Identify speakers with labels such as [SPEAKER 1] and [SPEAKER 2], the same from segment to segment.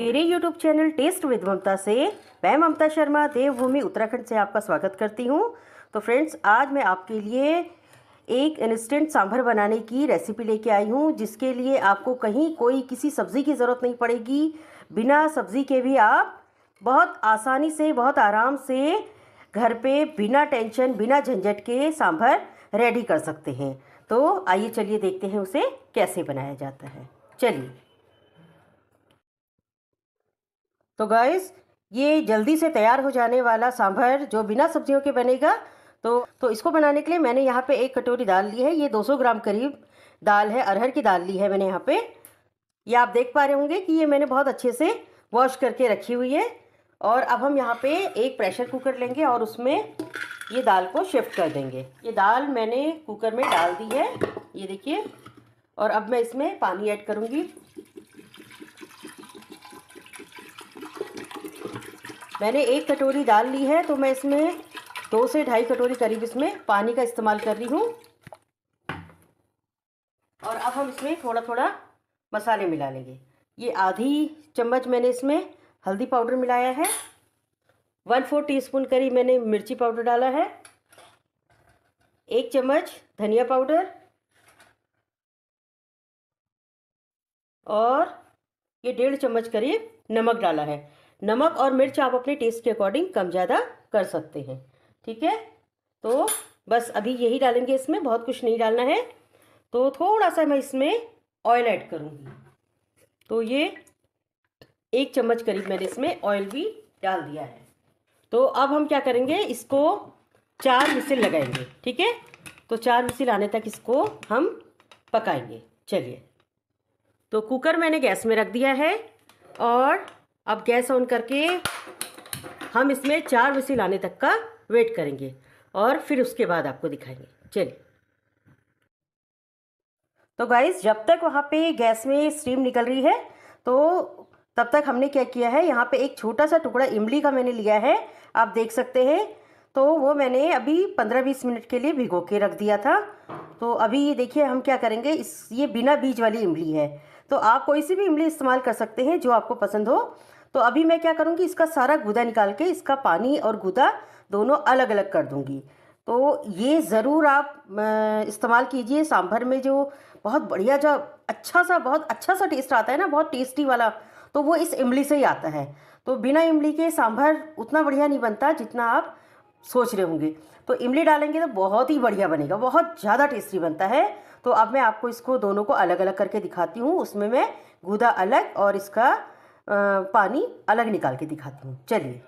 [SPEAKER 1] मेरे YouTube channel test with Mamta से मैं ममता शर्मा देवभूमि उत्तराखंड से आपका स्वागत करती हूँ तो फ्रेंड्स आज मैं आपके लिए एक इंस्टेंट सांभर बनाने की रेसिपी लेके आई हूँ जिसके लिए आपको कहीं कोई किसी सब्ज़ी की ज़रूरत नहीं पड़ेगी बिना सब्ज़ी के भी आप बहुत आसानी से बहुत आराम से घर पे बिना टेंशन बिना झंझट के सांभर रेडी कर सकते हैं तो आइए चलिए देखते हैं उसे कैसे बनाया जाता है चलिए तो गाइस ये जल्दी से तैयार हो जाने वाला सांभर जो बिना सब्जियों के बनेगा तो तो इसको बनाने के लिए मैंने यहाँ पे एक कटोरी दाल ली है ये 200 ग्राम करीब दाल है अरहर की दाल ली है मैंने यहाँ पे ये आप देख पा रहे होंगे कि ये मैंने बहुत अच्छे से वॉश करके रखी हुई है और अब हम यहाँ पे एक प्रेशर कुकर लेंगे और उसमें ये दाल को शिफ्ट कर देंगे ये दाल मैंने कुकर में डाल दी है ये देखिए और अब मैं इसमें पानी ऐड करूँगी मैंने एक कटोरी डाल ली है तो मैं इसमें दो से ढाई कटोरी करीब इसमें पानी का इस्तेमाल कर रही हूँ और अब हम इसमें थोड़ा थोड़ा मसाले मिला लेंगे ये आधी चम्मच मैंने इसमें हल्दी पाउडर मिलाया है वन फोर टीस्पून करीब मैंने मिर्ची पाउडर डाला है एक चम्मच धनिया पाउडर और ये डेढ़ चम्मच करीब नमक डाला है नमक और मिर्च आप अपने टेस्ट के अकॉर्डिंग कम ज़्यादा कर सकते हैं ठीक है तो बस अभी यही डालेंगे इसमें बहुत कुछ नहीं डालना है तो थोड़ा सा मैं इसमें ऑयल ऐड करूँगी तो ये एक चम्मच करीब मैंने इसमें ऑयल भी डाल दिया है तो अब हम क्या करेंगे इसको चार मिसिल लगाएंगे ठीक है तो चार मिसिल आने तक इसको हम पकाएंगे चलिए तो कुकर मैंने गैस में रख दिया है और अब गैस ऑन करके हम इसमें चार विसिल आने तक का वेट करेंगे और फिर उसके बाद आपको दिखाएंगे चलिए तो गाइस जब तक वहाँ पे गैस में स्टीम निकल रही है तो तब तक हमने क्या किया है यहाँ पे एक छोटा सा टुकड़ा इमली का मैंने लिया है आप देख सकते हैं तो वो मैंने अभी पंद्रह बीस मिनट के लिए भिगो के रख दिया था तो अभी ये देखिए हम क्या करेंगे इस ये बिना बीज वाली इमली है तो आप कोई सी भी इमली इस्तेमाल कर सकते हैं जो आपको पसंद हो तो अभी मैं क्या करूँगी इसका सारा गुदा निकाल के इसका पानी और गुदा दोनों अलग अलग कर दूँगी तो ये ज़रूर आप इस्तेमाल कीजिए सांभर में जो बहुत बढ़िया जो अच्छा सा बहुत अच्छा सा टेस्ट आता है ना बहुत टेस्टी वाला तो वो इस इमली से ही आता है तो बिना इमली के सांभर उतना बढ़िया नहीं बनता जितना आप सोच रहे होंगे तो इमली डालेंगे तो बहुत ही बढ़िया बनेगा बहुत ज़्यादा टेस्टी बनता है तो अब मैं आपको इसको दोनों को अलग अलग करके दिखाती हूँ उसमें मैं गूदा अलग और इसका पानी अलग निकाल के दिखाती हूँ चलिए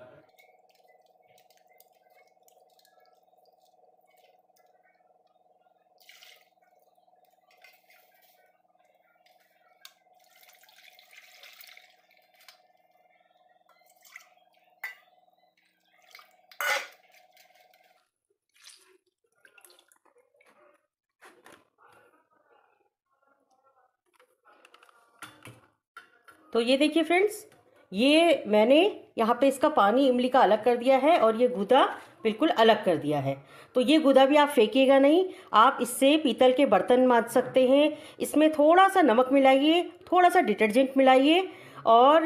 [SPEAKER 1] तो ये देखिए फ्रेंड्स ये मैंने यहाँ पे इसका पानी इमली का अलग कर दिया है और ये गुदा बिल्कुल अलग कर दिया है तो ये गुदा भी आप फेंकेगा नहीं आप इससे पीतल के बर्तन माँज सकते हैं इसमें थोड़ा सा नमक मिलाइए थोड़ा सा डिटर्जेंट मिलाइए और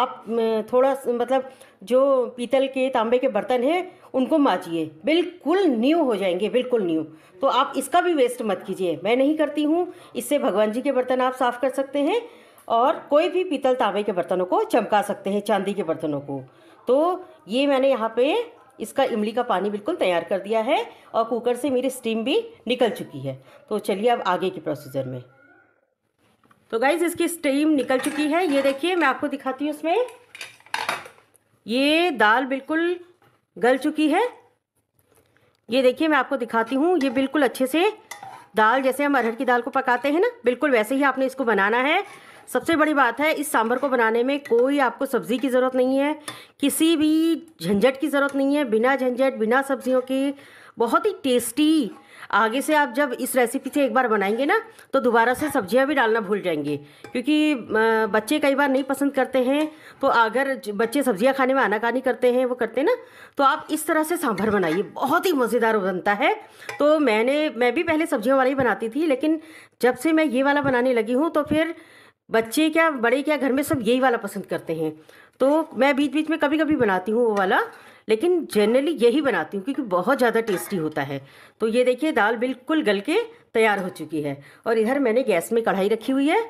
[SPEAKER 1] आप थोड़ा मतलब जो पीतल के तांबे के बर्तन हैं उनको माजिए बिल्कुल न्यू हो जाएंगे बिल्कुल न्यू तो आप इसका भी वेस्ट मत कीजिए मैं नहीं करती हूँ इससे भगवान जी के बर्तन आप साफ़ कर सकते हैं और कोई भी पीतल तांबे के बर्तनों को चमका सकते हैं चांदी के बर्तनों को तो ये मैंने यहाँ पे इसका इमली का पानी बिल्कुल तैयार कर दिया है और कुकर से मेरी स्टीम भी निकल चुकी है तो चलिए अब आगे के प्रोसीजर में तो गाइज इसकी स्टीम निकल चुकी है ये देखिए मैं आपको दिखाती हूँ इसमें ये दाल बिल्कुल गल चुकी है ये देखिए मैं आपको दिखाती हूँ ये बिल्कुल अच्छे से दाल जैसे हम अरहर की दाल को पकाते हैं ना बिल्कुल वैसे ही आपने इसको बनाना है सबसे बड़ी बात है इस सांभर को बनाने में कोई आपको सब्ज़ी की ज़रूरत नहीं है किसी भी झंझट की ज़रूरत नहीं है बिना झंझट बिना सब्जियों की बहुत ही टेस्टी आगे से आप जब इस रेसिपी से एक बार बनाएंगे ना तो दोबारा से सब्जियां भी डालना भूल जाएंगे क्योंकि बच्चे कई बार नहीं पसंद करते हैं तो अगर बच्चे सब्जियां खाने में आनाकानी करते हैं वो करते हैं ना तो आप इस तरह से सांभर बनाइए बहुत ही मज़ेदार बनता है तो मैंने मैं भी पहले सब्जियों वाला ही बनाती थी लेकिन जब से मैं ये वाला बनाने लगी हूँ तो फिर बच्चे क्या बड़े क्या घर में सब यही वाला पसंद करते हैं तो मैं बीच बीच में कभी कभी बनाती हूँ वो वाला लेकिन जनरली यही बनाती हूँ क्योंकि बहुत ज़्यादा टेस्टी होता है तो ये देखिए दाल बिल्कुल गल के तैयार हो चुकी है और इधर मैंने गैस में कढ़ाई रखी हुई है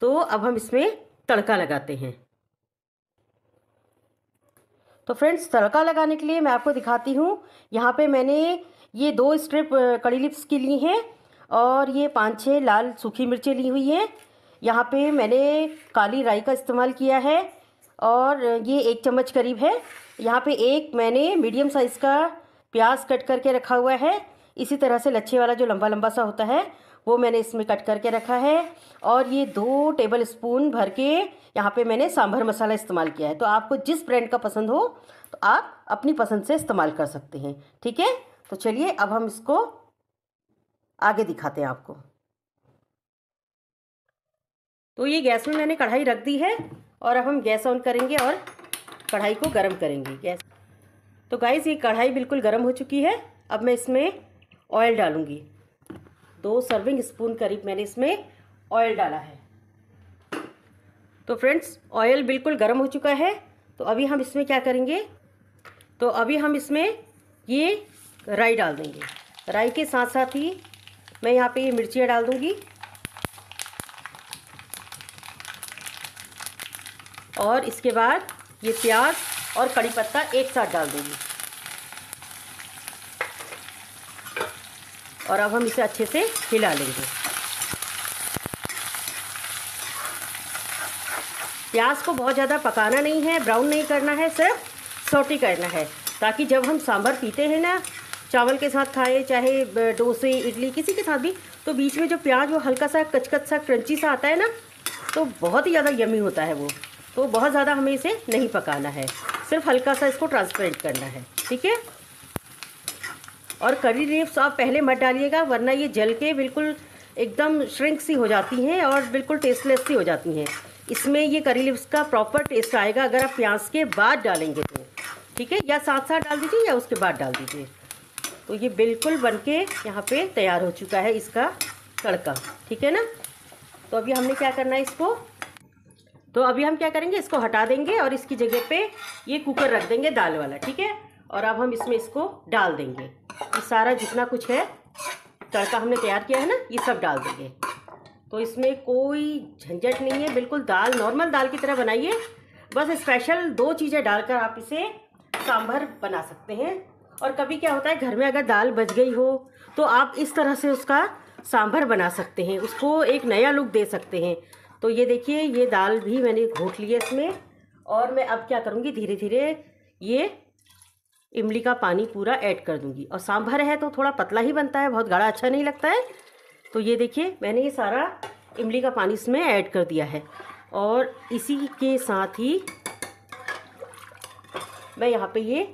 [SPEAKER 1] तो अब हम इसमें तड़का लगाते हैं तो फ्रेंड्स तड़का लगाने के लिए मैं आपको दिखाती हूँ यहाँ पे मैंने ये दो स्ट्रिप कड़ी लिप्स की ली हैं और ये पाँच छः लाल सूखी मिर्चें ली हुई हैं यहाँ पे मैंने काली राई का इस्तेमाल किया है और ये एक चम्मच करीब है यहाँ पे एक मैंने मीडियम साइज़ का प्याज कट करके रखा हुआ है इसी तरह से लच्छे वाला जो लंबा लंबा सा होता है वो मैंने इसमें कट करके रखा है और ये दो टेबल स्पून भर के यहाँ पे मैंने सांभर मसाला इस्तेमाल किया है तो आपको जिस ब्रांड का पसंद हो तो आप अपनी पसंद से इस्तेमाल कर सकते हैं ठीक है तो चलिए अब हम इसको आगे दिखाते हैं आपको तो ये गैस में मैंने कढ़ाई रख दी है और अब हम गैस ऑन करेंगे और कढ़ाई को गर्म करेंगे गैस तो गाइस ये कढ़ाई बिल्कुल गर्म हो चुकी है अब मैं इसमें ऑयल डालूँगी दो सर्विंग स्पून करीब मैंने इसमें ऑयल डाला है तो फ्रेंड्स ऑयल बिल्कुल गर्म हो चुका है तो अभी हम इसमें क्या करेंगे तो अभी हम इसमें ये राई डाल देंगे राई के साथ साथ ही मैं यहाँ पे ये मिर्चियाँ डाल दूँगी और इसके बाद ये प्याज और कड़ी पत्ता एक साथ डाल देंगे और अब हम इसे अच्छे से हिला लेंगे प्याज को बहुत ज़्यादा पकाना नहीं है ब्राउन नहीं करना है सिर्फ सोटी करना है ताकि जब हम सांभर पीते हैं ना चावल के साथ खाएं चाहे डोसे इडली किसी के साथ भी तो बीच में जो प्याज वो हल्का सा कचकच सा क्रंची सा आता है ना तो बहुत ही ज़्यादा यमी होता है वो तो बहुत ज़्यादा हमें इसे नहीं पकाना है सिर्फ हल्का सा इसको ट्रांसपेरेंट करना है ठीक है और करी लीव्स आप पहले मत डालिएगा वरना ये जल के बिल्कुल एकदम श्रिंक सी हो जाती हैं और बिल्कुल टेस्टलेस सी हो जाती हैं इसमें ये करी लीव्स का प्रॉपर टेस्ट आएगा अगर आप प्याज के बाद डालेंगे तो ठीक है या साथ साथ डाल दीजिए या उसके बाद डाल दीजिए तो ये बिल्कुल बन के यहाँ पर तैयार हो चुका है इसका तड़का ठीक है ना तो अभी हमने क्या करना है इसको तो अभी हम क्या करेंगे इसको हटा देंगे और इसकी जगह पे ये कुकर रख देंगे दाल वाला ठीक है और अब हम इसमें इसको डाल देंगे ये सारा जितना कुछ है तड़का हमने तैयार किया है ना ये सब डाल देंगे तो इसमें कोई झंझट नहीं है बिल्कुल दाल नॉर्मल दाल की तरह बनाइए बस स्पेशल दो चीज़ें डालकर आप इसे सांभर बना सकते हैं और कभी क्या होता है घर में अगर दाल बच गई हो तो आप इस तरह से उसका सांभर बना सकते हैं उसको एक नया लुक दे सकते हैं तो ये देखिए ये दाल भी मैंने घोट ली है इसमें और मैं अब क्या करूँगी धीरे धीरे ये इमली का पानी पूरा ऐड कर दूँगी और सांभर है तो थोड़ा पतला ही बनता है बहुत गाढ़ा अच्छा नहीं लगता है तो ये देखिए मैंने ये सारा इमली का पानी इसमें ऐड कर दिया है और इसी के साथ ही मैं यहाँ पे ये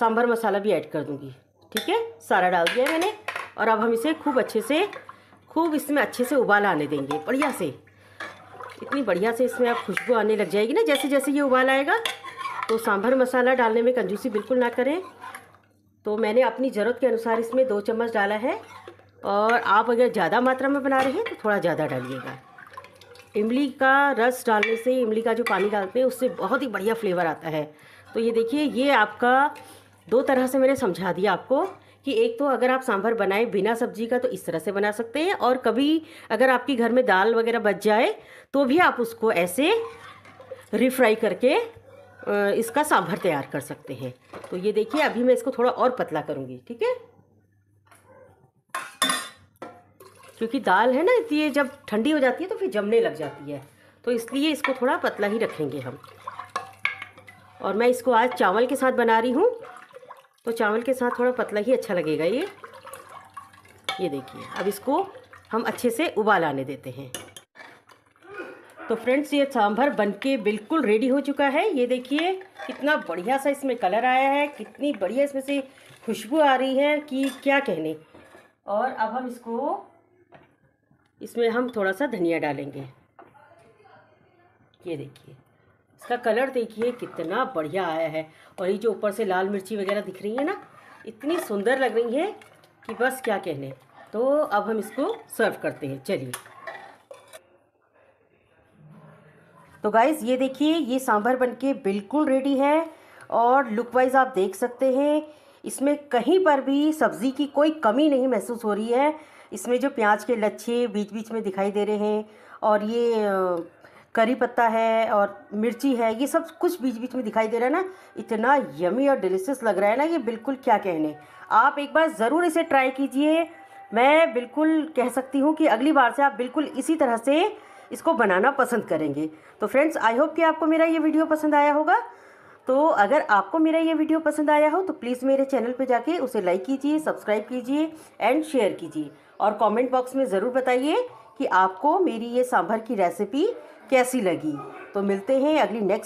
[SPEAKER 1] सांभर मसाला भी ऐड कर दूँगी ठीक है सारा डाल दिया मैंने और अब हम इसे खूब अच्छे से खूब इसमें अच्छे से उबाल आने देंगे बढ़िया से इतनी बढ़िया से इसमें आप खुशबू आने लग जाएगी ना जैसे जैसे ये उबाल आएगा तो सांभर मसाला डालने में कंजूसी बिल्कुल ना करें तो मैंने अपनी ज़रूरत के अनुसार इसमें दो चम्मच डाला है और आप अगर ज़्यादा मात्रा में बना रहे हैं तो थोड़ा ज़्यादा डालिएगा इमली का रस डालने से इमली का जो पानी डालते हैं उससे बहुत ही बढ़िया फ्लेवर आता है तो ये देखिए ये आपका दो तरह से मैंने समझा दिया आपको कि एक तो अगर आप सांभर बनाए बिना सब्जी का तो इस तरह से बना सकते हैं और कभी अगर आपके घर में दाल वगैरह बच जाए तो भी आप उसको ऐसे रिफ्राई करके इसका सांभर तैयार कर सकते हैं तो ये देखिए अभी मैं इसको थोड़ा और पतला करूँगी ठीक है क्योंकि दाल है ना ये जब ठंडी हो जाती है तो फिर जमने लग जाती है तो इसलिए इसको थोड़ा पतला ही रखेंगे हम और मैं इसको आज चावल के साथ बना रही हूँ तो चावल के साथ थोड़ा पतला ही अच्छा लगेगा ये ये देखिए अब इसको हम अच्छे से उबाल आने देते हैं तो फ्रेंड्स ये सांभर बनके बिल्कुल रेडी हो चुका है ये देखिए कितना बढ़िया सा इसमें कलर आया है कितनी बढ़िया इसमें से खुशबू आ रही है कि क्या कहने और अब हम इसको इसमें हम थोड़ा सा धनिया डालेंगे ये देखिए इसका कलर देखिए कितना बढ़िया आया है और ये जो ऊपर से लाल मिर्ची वगैरह दिख रही है ना इतनी सुंदर लग रही है कि बस क्या कहने तो अब हम इसको सर्व करते हैं चलिए तो गाइज ये देखिए ये सांभर बनके बिल्कुल रेडी है और लुक वाइज आप देख सकते हैं इसमें कहीं पर भी सब्ज़ी की कोई कमी नहीं महसूस हो रही है इसमें जो प्याज के लच्छे बीच बीच में दिखाई दे रहे हैं और ये करी पत्ता है और मिर्ची है ये सब कुछ बीच बीच में दिखाई दे रहा है ना इतना यमी और डिलीशियस लग रहा है ना ये बिल्कुल क्या कहने आप एक बार ज़रूर इसे ट्राई कीजिए मैं बिल्कुल कह सकती हूँ कि अगली बार से आप बिल्कुल इसी तरह से इसको बनाना पसंद करेंगे तो फ्रेंड्स आई होप कि आपको मेरा ये वीडियो पसंद आया होगा तो अगर आपको मेरा ये वीडियो पसंद आया हो तो प्लीज़ मेरे चैनल पे जाके उसे लाइक कीजिए सब्सक्राइब कीजिए एंड शेयर कीजिए और कमेंट बॉक्स में ज़रूर बताइए कि आपको मेरी ये सांभर की रेसिपी कैसी लगी तो मिलते हैं अगली नेक्स्ट